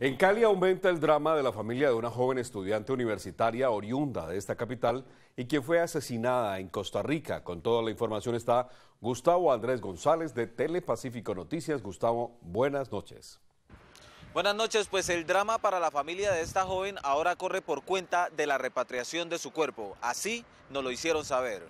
En Cali aumenta el drama de la familia de una joven estudiante universitaria oriunda de esta capital y quien fue asesinada en Costa Rica. Con toda la información está Gustavo Andrés González de Telepacífico Noticias. Gustavo, buenas noches. Buenas noches, pues el drama para la familia de esta joven ahora corre por cuenta de la repatriación de su cuerpo. Así nos lo hicieron saber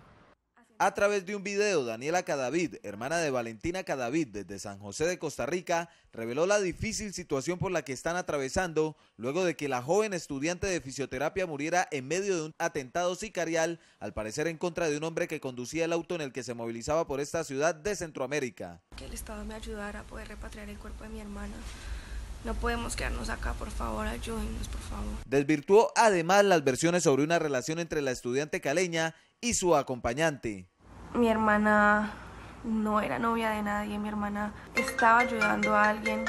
a través de un video, Daniela Cadavid, hermana de Valentina Cadavid desde San José de Costa Rica, reveló la difícil situación por la que están atravesando luego de que la joven estudiante de fisioterapia muriera en medio de un atentado sicarial, al parecer en contra de un hombre que conducía el auto en el que se movilizaba por esta ciudad de Centroamérica. Que el Estado me ayudara a poder repatriar el cuerpo de mi hermana. No podemos quedarnos acá, por favor, ayúdenos, por favor. Desvirtuó además las versiones sobre una relación entre la estudiante caleña y su acompañante. Mi hermana no era novia de nadie, mi hermana estaba ayudando a alguien.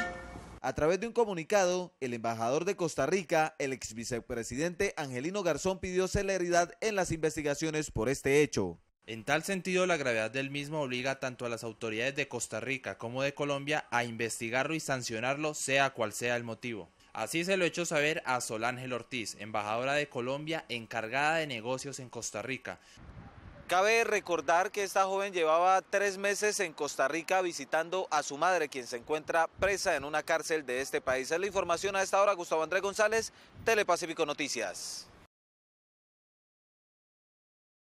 A través de un comunicado, el embajador de Costa Rica, el ex vicepresidente Angelino Garzón, pidió celeridad en las investigaciones por este hecho. En tal sentido, la gravedad del mismo obliga tanto a las autoridades de Costa Rica como de Colombia a investigarlo y sancionarlo, sea cual sea el motivo. Así se lo echó saber a Sol Ortiz, embajadora de Colombia encargada de negocios en Costa Rica. Cabe recordar que esta joven llevaba tres meses en Costa Rica visitando a su madre, quien se encuentra presa en una cárcel de este país. Es la información a esta hora, Gustavo Andrés González, Telepacífico Noticias.